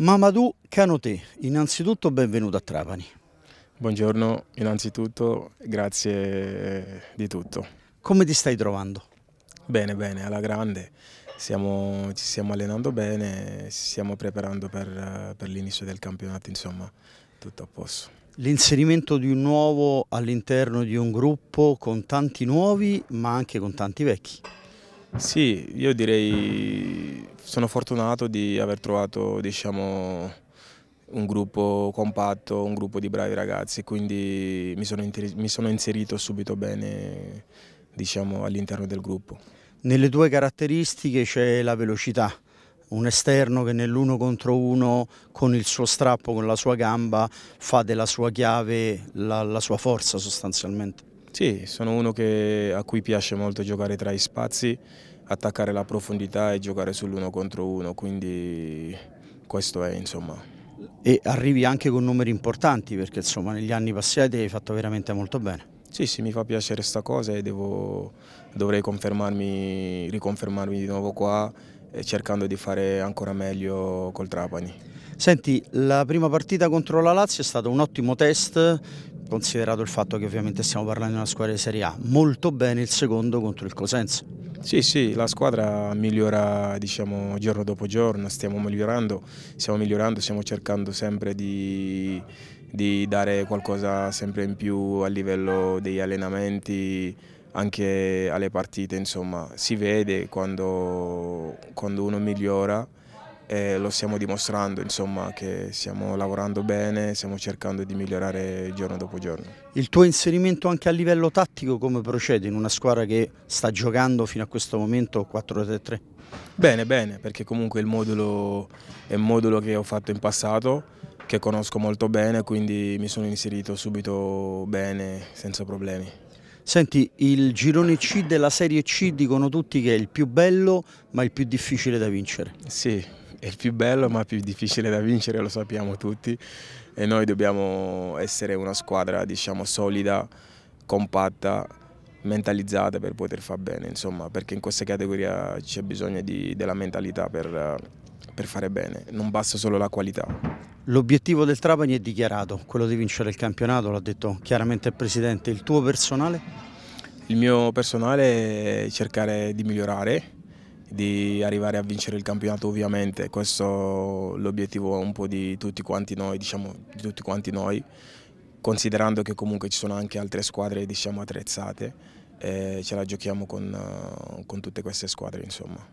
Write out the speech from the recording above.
Mamadou Canotè, innanzitutto benvenuto a Trapani. Buongiorno, innanzitutto grazie eh, di tutto. Come ti stai trovando? Bene, bene, alla grande. Siamo, ci stiamo allenando bene, ci stiamo preparando per, per l'inizio del campionato, insomma, tutto a posto. L'inserimento di un nuovo all'interno di un gruppo con tanti nuovi ma anche con tanti vecchi. Sì, io direi sono fortunato di aver trovato diciamo, un gruppo compatto, un gruppo di bravi ragazzi, quindi mi sono, mi sono inserito subito bene diciamo, all'interno del gruppo. Nelle tue caratteristiche c'è la velocità, un esterno che nell'uno contro uno con il suo strappo, con la sua gamba, fa della sua chiave la, la sua forza sostanzialmente. Sì, sono uno che, a cui piace molto giocare tra i spazi, attaccare la profondità e giocare sull'uno contro uno, quindi questo è insomma. E arrivi anche con numeri importanti perché insomma negli anni passati hai fatto veramente molto bene. Sì, sì, mi fa piacere questa cosa e devo, dovrei riconfermarmi di nuovo qua eh, cercando di fare ancora meglio col Trapani. Senti, la prima partita contro la Lazio è stato un ottimo test considerato il fatto che ovviamente stiamo parlando di una squadra di Serie A. Molto bene il secondo contro il Cosenza. Sì, sì, la squadra migliora diciamo, giorno dopo giorno, stiamo migliorando, stiamo migliorando, stiamo cercando sempre di, di dare qualcosa sempre in più a livello degli allenamenti anche alle partite, insomma, si vede quando, quando uno migliora e lo stiamo dimostrando, insomma, che stiamo lavorando bene, stiamo cercando di migliorare giorno dopo giorno. Il tuo inserimento anche a livello tattico come procede in una squadra che sta giocando fino a questo momento 4-3-3? Bene, bene, perché comunque il modulo è un modulo che ho fatto in passato, che conosco molto bene, quindi mi sono inserito subito bene, senza problemi. Senti, il girone C della Serie C dicono tutti che è il più bello ma il più difficile da vincere. Sì, è il più bello ma più difficile da vincere, lo sappiamo tutti e noi dobbiamo essere una squadra diciamo, solida, compatta, mentalizzata per poter far bene, insomma, perché in questa categoria c'è bisogno di, della mentalità per, per fare bene, non basta solo la qualità. L'obiettivo del Trapani è dichiarato, quello di vincere il campionato, l'ha detto chiaramente il Presidente, il tuo personale? Il mio personale è cercare di migliorare, di arrivare a vincere il campionato ovviamente, questo è l'obiettivo un po' di tutti quanti noi, diciamo, di tutti quanti noi, considerando che comunque ci sono anche altre squadre diciamo, attrezzate e ce la giochiamo con, con tutte queste squadre insomma.